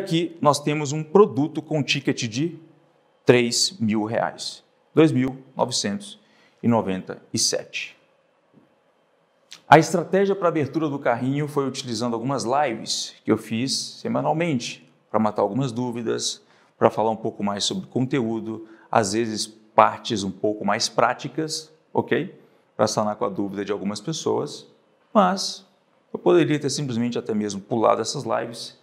Aqui nós temos um produto com ticket de R$ mil reais, 2.997. A estratégia para abertura do carrinho foi utilizando algumas lives que eu fiz semanalmente para matar algumas dúvidas, para falar um pouco mais sobre conteúdo, às vezes partes um pouco mais práticas, ok? Para sanar com a dúvida de algumas pessoas, mas eu poderia ter simplesmente até mesmo pulado essas lives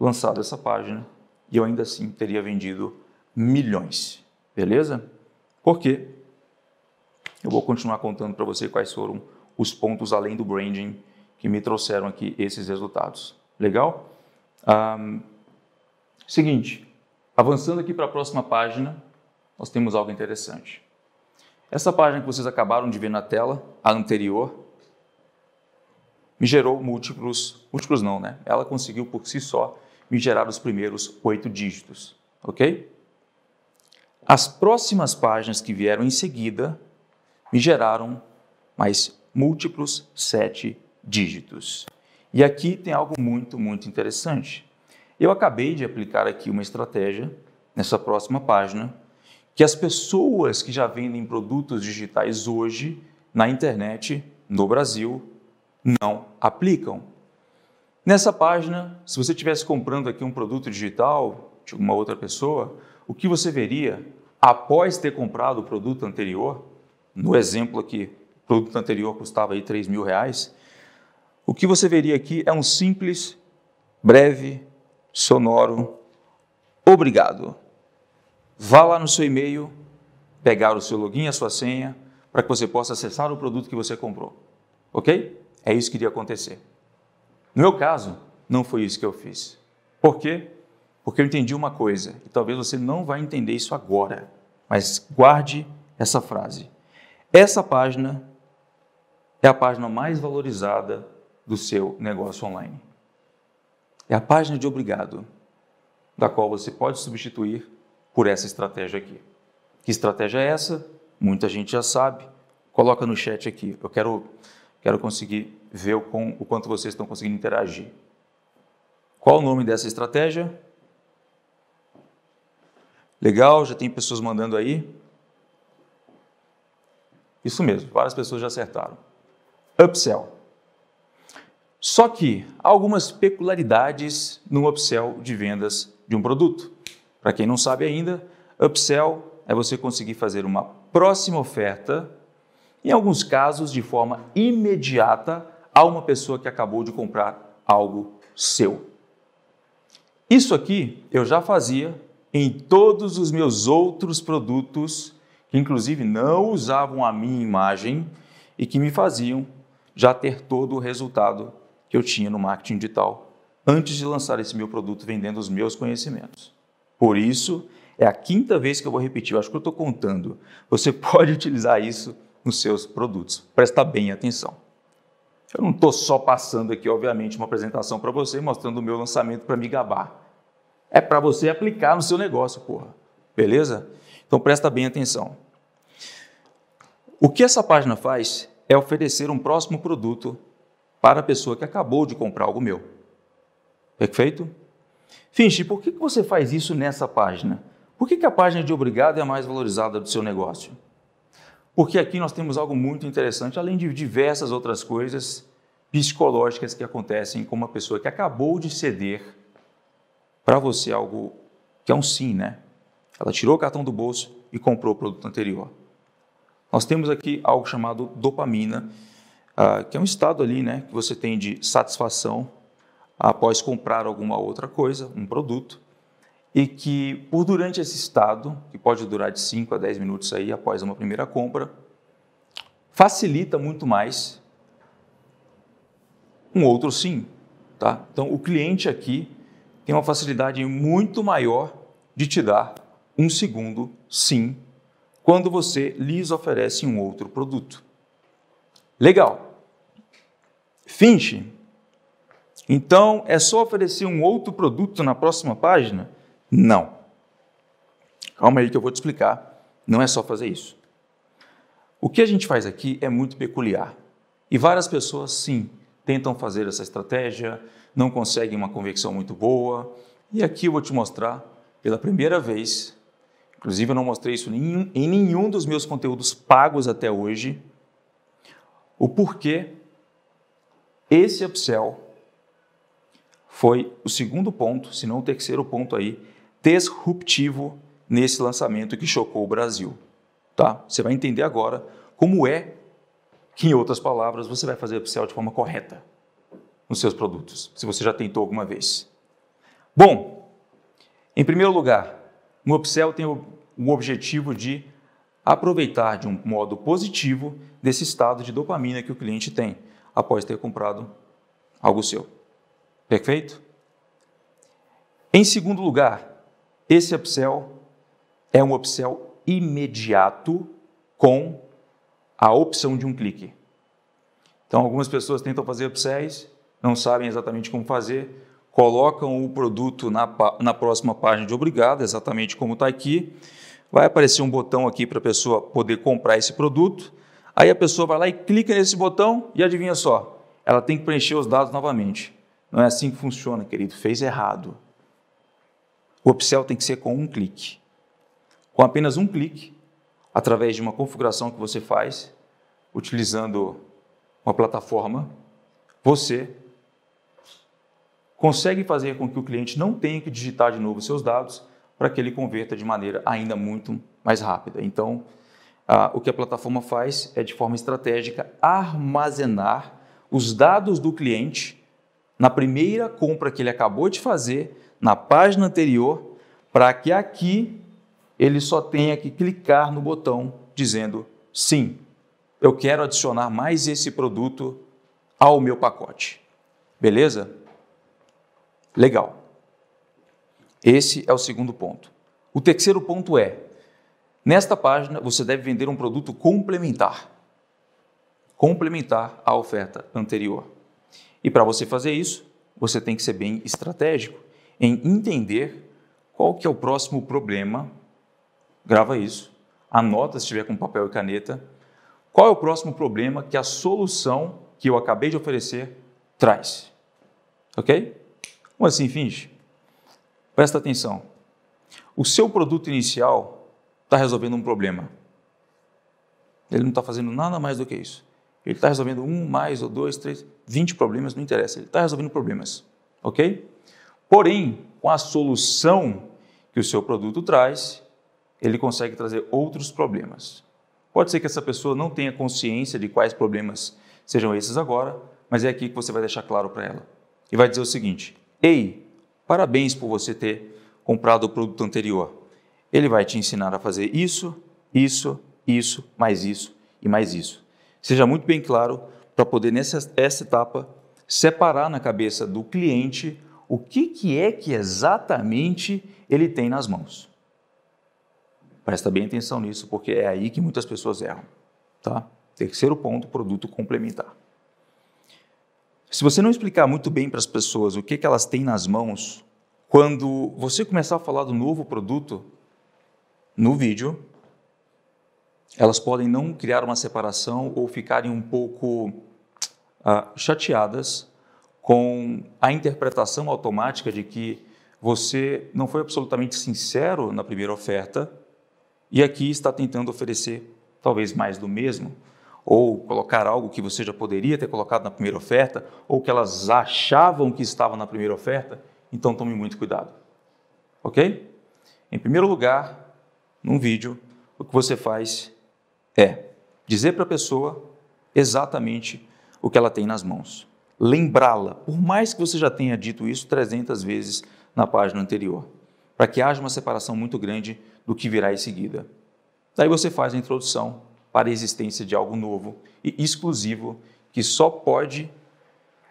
lançado essa página e eu ainda assim teria vendido milhões, beleza? Porque eu vou continuar contando para você quais foram os pontos além do branding que me trouxeram aqui esses resultados. Legal? Um, seguinte, avançando aqui para a próxima página, nós temos algo interessante. Essa página que vocês acabaram de ver na tela, a anterior, me gerou múltiplos, múltiplos não, né? Ela conseguiu por si só me gerar os primeiros oito dígitos, ok? As próximas páginas que vieram em seguida me geraram mais múltiplos sete dígitos. E aqui tem algo muito, muito interessante. Eu acabei de aplicar aqui uma estratégia nessa próxima página que as pessoas que já vendem produtos digitais hoje na internet no Brasil não aplicam. Nessa página, se você estivesse comprando aqui um produto digital de uma outra pessoa, o que você veria após ter comprado o produto anterior? No exemplo aqui, o produto anterior custava aí 3 mil reais. O que você veria aqui é um simples, breve, sonoro obrigado. Vá lá no seu e-mail, pegar o seu login, a sua senha, para que você possa acessar o produto que você comprou. Ok? É isso que iria acontecer. No meu caso, não foi isso que eu fiz. Por quê? Porque eu entendi uma coisa, e talvez você não vai entender isso agora, mas guarde essa frase. Essa página é a página mais valorizada do seu negócio online. É a página de obrigado, da qual você pode substituir por essa estratégia aqui. Que estratégia é essa? Muita gente já sabe. Coloca no chat aqui. Eu quero Quero conseguir ver o, quanto vocês estão conseguindo interagir. Qual o nome dessa estratégia? Legal, já tem pessoas mandando aí. Isso mesmo, várias pessoas já acertaram. Upsell. Só que há algumas peculiaridades no upsell de vendas de um produto. Para quem não sabe ainda, upsell é você conseguir fazer uma próxima oferta em alguns casos de forma imediata, a uma pessoa que acabou de comprar algo seu. Isso aqui eu já fazia em todos os meus outros produtos, que inclusive não usavam a minha imagem e que me faziam já ter todo o resultado que eu tinha no marketing digital antes de lançar esse meu produto vendendo os meus conhecimentos. Por isso, é a quinta vez que eu vou repetir, eu acho que eu estou contando. Você pode utilizar isso nos seus produtos. Presta bem atenção. Eu não estou só passando aqui, obviamente, uma apresentação para você, mostrando o meu lançamento para me gabar. É para você aplicar no seu negócio, porra. Beleza? Então presta bem atenção. O que essa página faz é oferecer um próximo produto para a pessoa que acabou de comprar algo meu. Perfeito? Finge, por que você faz isso nessa página? Por que a página de obrigado é a mais valorizada do seu negócio? porque aqui nós temos algo muito interessante, além de diversas outras coisas psicológicas que acontecem com uma pessoa que acabou de ceder para você algo que é um sim, né? Ela tirou o cartão do bolso e comprou o produto anterior. Nós temos aqui algo chamado dopamina, ah, que é um estado ali, né, que você tem de satisfação após comprar alguma outra coisa, um produto e que por durante esse estado, que pode durar de 5 a 10 minutos aí após uma primeira compra, facilita muito mais um outro sim, tá? Então o cliente aqui tem uma facilidade muito maior de te dar um segundo sim quando você lhes oferece um outro produto. Legal. Finch, Então é só oferecer um outro produto na próxima página não. Calma aí que eu vou te explicar. Não é só fazer isso. O que a gente faz aqui é muito peculiar. E várias pessoas, sim, tentam fazer essa estratégia, não conseguem uma convicção muito boa. E aqui eu vou te mostrar pela primeira vez. Inclusive, eu não mostrei isso em nenhum dos meus conteúdos pagos até hoje. O porquê esse upsell foi o segundo ponto, se não o terceiro ponto aí, disruptivo nesse lançamento que chocou o Brasil. Tá? Você vai entender agora como é que, em outras palavras, você vai fazer upsell de forma correta nos seus produtos, se você já tentou alguma vez. Bom, em primeiro lugar, o upsell tem o objetivo de aproveitar de um modo positivo desse estado de dopamina que o cliente tem após ter comprado algo seu. Perfeito? Em segundo lugar, esse upsell é um upsell imediato com a opção de um clique. Então, algumas pessoas tentam fazer upsells, não sabem exatamente como fazer, colocam o produto na, na próxima página de obrigado, exatamente como está aqui. Vai aparecer um botão aqui para a pessoa poder comprar esse produto. Aí a pessoa vai lá e clica nesse botão e adivinha só, ela tem que preencher os dados novamente. Não é assim que funciona, querido. Fez errado. O upsell tem que ser com um clique. Com apenas um clique, através de uma configuração que você faz, utilizando uma plataforma, você consegue fazer com que o cliente não tenha que digitar de novo seus dados para que ele converta de maneira ainda muito mais rápida. Então, o que a plataforma faz é, de forma estratégica, armazenar os dados do cliente na primeira compra que ele acabou de fazer, na página anterior, para que aqui ele só tenha que clicar no botão dizendo sim, eu quero adicionar mais esse produto ao meu pacote. Beleza? Legal. Esse é o segundo ponto. O terceiro ponto é: nesta página você deve vender um produto complementar complementar à oferta anterior. E para você fazer isso, você tem que ser bem estratégico em entender qual que é o próximo problema. Grava isso, anota se tiver com papel e caneta. Qual é o próximo problema que a solução que eu acabei de oferecer traz? Ok? Como assim, finge? Presta atenção. O seu produto inicial está resolvendo um problema. Ele não está fazendo nada mais do que isso ele está resolvendo um, mais ou dois, três, vinte problemas, não interessa, ele está resolvendo problemas, ok? Porém, com a solução que o seu produto traz, ele consegue trazer outros problemas. Pode ser que essa pessoa não tenha consciência de quais problemas sejam esses agora, mas é aqui que você vai deixar claro para ela. E vai dizer o seguinte: Ei, parabéns por você ter comprado o produto anterior. Ele vai te ensinar a fazer isso, isso, isso, mais isso e mais isso seja muito bem claro para poder, nessa essa etapa, separar na cabeça do cliente o que, que é que exatamente ele tem nas mãos. Presta bem atenção nisso, porque é aí que muitas pessoas erram. Tá? Terceiro ponto, produto complementar. Se você não explicar muito bem para as pessoas o que, que elas têm nas mãos, quando você começar a falar do novo produto no vídeo, elas podem não criar uma separação ou ficarem um pouco ah, chateadas com a interpretação automática de que você não foi absolutamente sincero na primeira oferta e aqui está tentando oferecer talvez mais do mesmo, ou colocar algo que você já poderia ter colocado na primeira oferta, ou que elas achavam que estava na primeira oferta, então tome muito cuidado. Ok? Em primeiro lugar, num vídeo, o que você faz é dizer para a pessoa exatamente o que ela tem nas mãos. Lembrá-la, por mais que você já tenha dito isso 300 vezes na página anterior, para que haja uma separação muito grande do que virá em seguida. Daí você faz a introdução para a existência de algo novo e exclusivo que só pode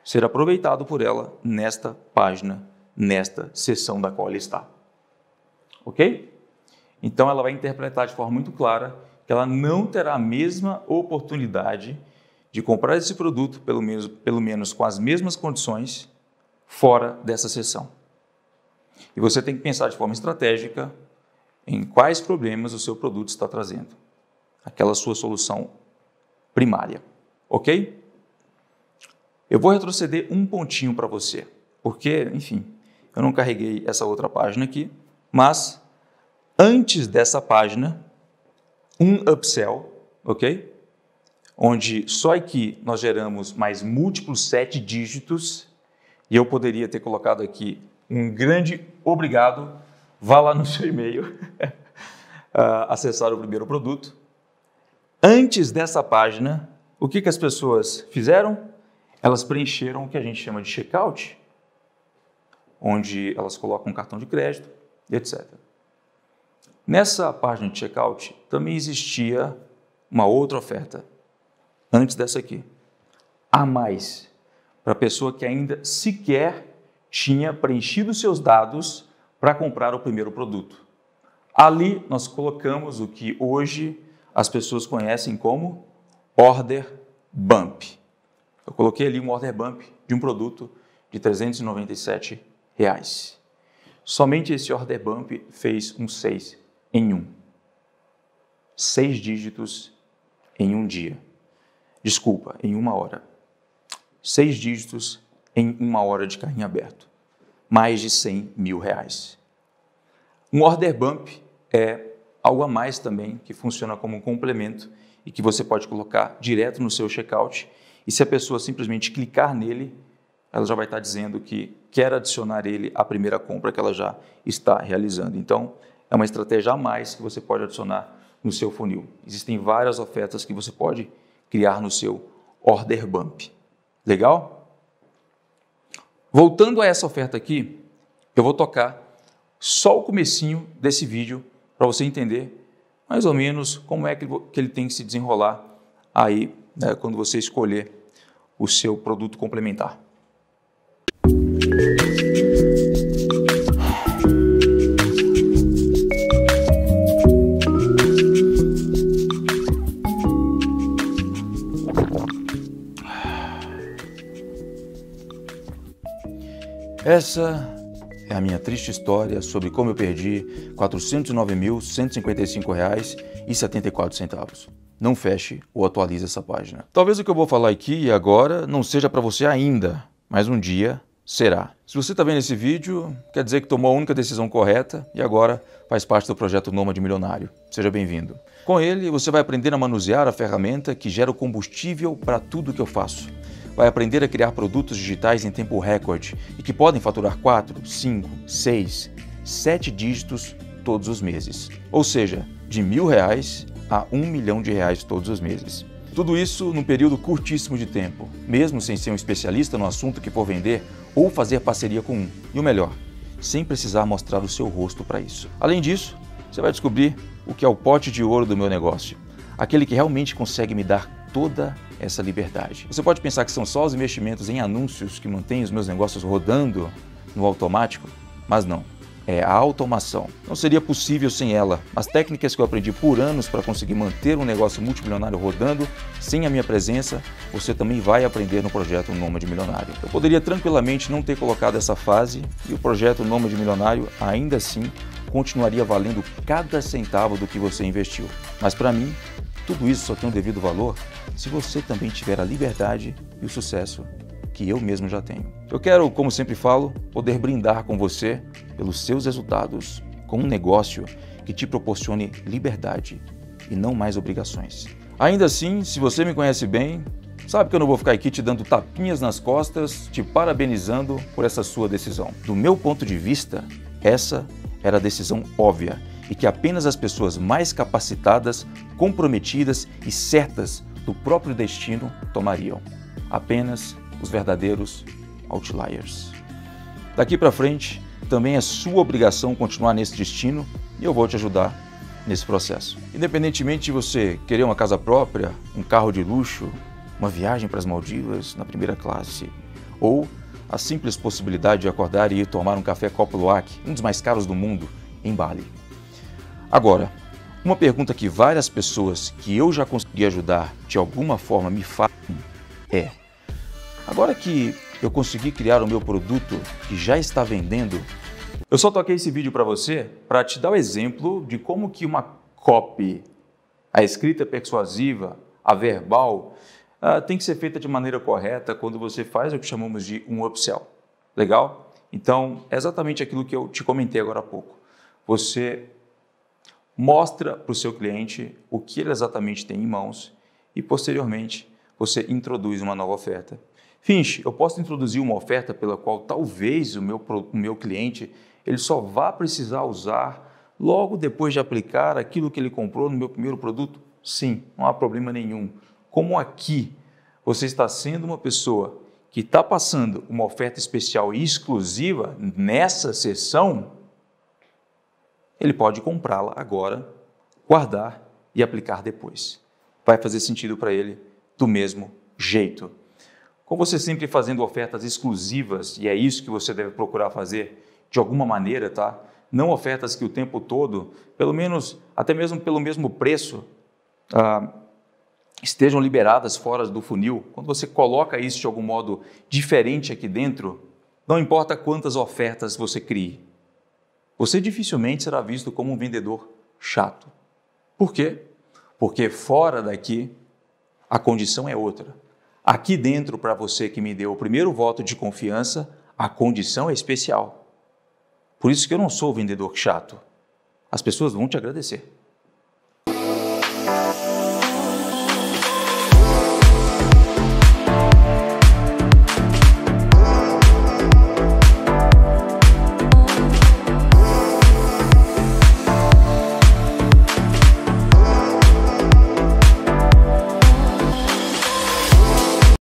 ser aproveitado por ela nesta página, nesta sessão da qual ela está. Ok? Então ela vai interpretar de forma muito clara que ela não terá a mesma oportunidade de comprar esse produto, pelo menos, pelo menos com as mesmas condições, fora dessa sessão. E você tem que pensar de forma estratégica em quais problemas o seu produto está trazendo, aquela sua solução primária, ok? Eu vou retroceder um pontinho para você, porque, enfim, eu não carreguei essa outra página aqui, mas antes dessa página um upsell, ok? Onde só aqui nós geramos mais múltiplos sete dígitos e eu poderia ter colocado aqui um grande obrigado, vá lá no seu e-mail, ah, acessar o primeiro produto. Antes dessa página, o que, que as pessoas fizeram? Elas preencheram o que a gente chama de checkout, onde elas colocam um cartão de crédito, e etc. Nessa página de checkout também existia uma outra oferta, antes dessa aqui. A mais, para a pessoa que ainda sequer tinha preenchido seus dados para comprar o primeiro produto. Ali nós colocamos o que hoje as pessoas conhecem como order bump. Eu coloquei ali um order bump de um produto de 397 reais. Somente esse order bump fez um 6 em um. Seis dígitos em um dia. Desculpa, em uma hora. Seis dígitos em uma hora de carrinho aberto. Mais de 100 mil reais. Um order bump é algo a mais também que funciona como um complemento e que você pode colocar direto no seu checkout. E se a pessoa simplesmente clicar nele, ela já vai estar dizendo que quer adicionar ele à primeira compra que ela já está realizando. Então, é uma estratégia a mais que você pode adicionar no seu funil. Existem várias ofertas que você pode criar no seu order bump. Legal? Voltando a essa oferta aqui, eu vou tocar só o comecinho desse vídeo para você entender mais ou menos como é que ele tem que se desenrolar aí né, quando você escolher o seu produto complementar. Essa é a minha triste história sobre como eu perdi R$ 409.155,74. Não feche ou atualize essa página. Talvez o que eu vou falar aqui e agora não seja para você ainda, mas um dia será. Se você está vendo esse vídeo, quer dizer que tomou a única decisão correta e agora faz parte do projeto Nômade Milionário. Seja bem-vindo. Com ele, você vai aprender a manusear a ferramenta que gera o combustível para tudo que eu faço vai aprender a criar produtos digitais em tempo recorde e que podem faturar 4, 5, 6, 7 dígitos todos os meses. Ou seja, de mil reais a um milhão de reais todos os meses. Tudo isso num período curtíssimo de tempo, mesmo sem ser um especialista no assunto que for vender ou fazer parceria com um. E o melhor, sem precisar mostrar o seu rosto para isso. Além disso, você vai descobrir o que é o pote de ouro do meu negócio, aquele que realmente consegue me dar toda essa liberdade. Você pode pensar que são só os investimentos em anúncios que mantêm os meus negócios rodando no automático, mas não. É a automação. Não seria possível sem ela. As técnicas que eu aprendi por anos para conseguir manter um negócio multimilionário rodando, sem a minha presença, você também vai aprender no projeto Nômade Milionário. Eu poderia tranquilamente não ter colocado essa fase e o projeto Nômade Milionário ainda assim continuaria valendo cada centavo do que você investiu. Mas para mim, tudo isso só tem um devido valor se você também tiver a liberdade e o sucesso que eu mesmo já tenho. Eu quero, como sempre falo, poder brindar com você pelos seus resultados com um negócio que te proporcione liberdade e não mais obrigações. Ainda assim, se você me conhece bem, sabe que eu não vou ficar aqui te dando tapinhas nas costas, te parabenizando por essa sua decisão. Do meu ponto de vista, essa era a decisão óbvia e que apenas as pessoas mais capacitadas, comprometidas e certas do próprio destino tomariam. Apenas os verdadeiros outliers. Daqui para frente, também é sua obrigação continuar nesse destino e eu vou te ajudar nesse processo. Independentemente de você querer uma casa própria, um carro de luxo, uma viagem para as Maldivas na primeira classe, ou a simples possibilidade de acordar e ir tomar um café Copo Luwak, um dos mais caros do mundo, em Bali. Agora, uma pergunta que várias pessoas que eu já consegui ajudar de alguma forma me fazem é: agora que eu consegui criar o meu produto que já está vendendo, eu só toquei esse vídeo para você para te dar o exemplo de como que uma copy, a escrita persuasiva, a verbal, uh, tem que ser feita de maneira correta quando você faz o que chamamos de um upsell. Legal? Então, é exatamente aquilo que eu te comentei agora há pouco. Você mostra para o seu cliente o que ele exatamente tem em mãos e, posteriormente, você introduz uma nova oferta. Finch, eu posso introduzir uma oferta pela qual talvez o meu, o meu cliente ele só vá precisar usar logo depois de aplicar aquilo que ele comprou no meu primeiro produto? Sim, não há problema nenhum. Como aqui você está sendo uma pessoa que está passando uma oferta especial e exclusiva nessa sessão, ele pode comprá-la agora, guardar e aplicar depois. Vai fazer sentido para ele do mesmo jeito. Com você sempre fazendo ofertas exclusivas, e é isso que você deve procurar fazer de alguma maneira, tá? Não ofertas que o tempo todo, pelo menos, até mesmo pelo mesmo preço, ah, estejam liberadas fora do funil. Quando você coloca isso de algum modo diferente aqui dentro, não importa quantas ofertas você crie, você dificilmente será visto como um vendedor chato. Por quê? Porque fora daqui a condição é outra. Aqui dentro, para você que me deu o primeiro voto de confiança, a condição é especial. Por isso que eu não sou vendedor chato. As pessoas vão te agradecer.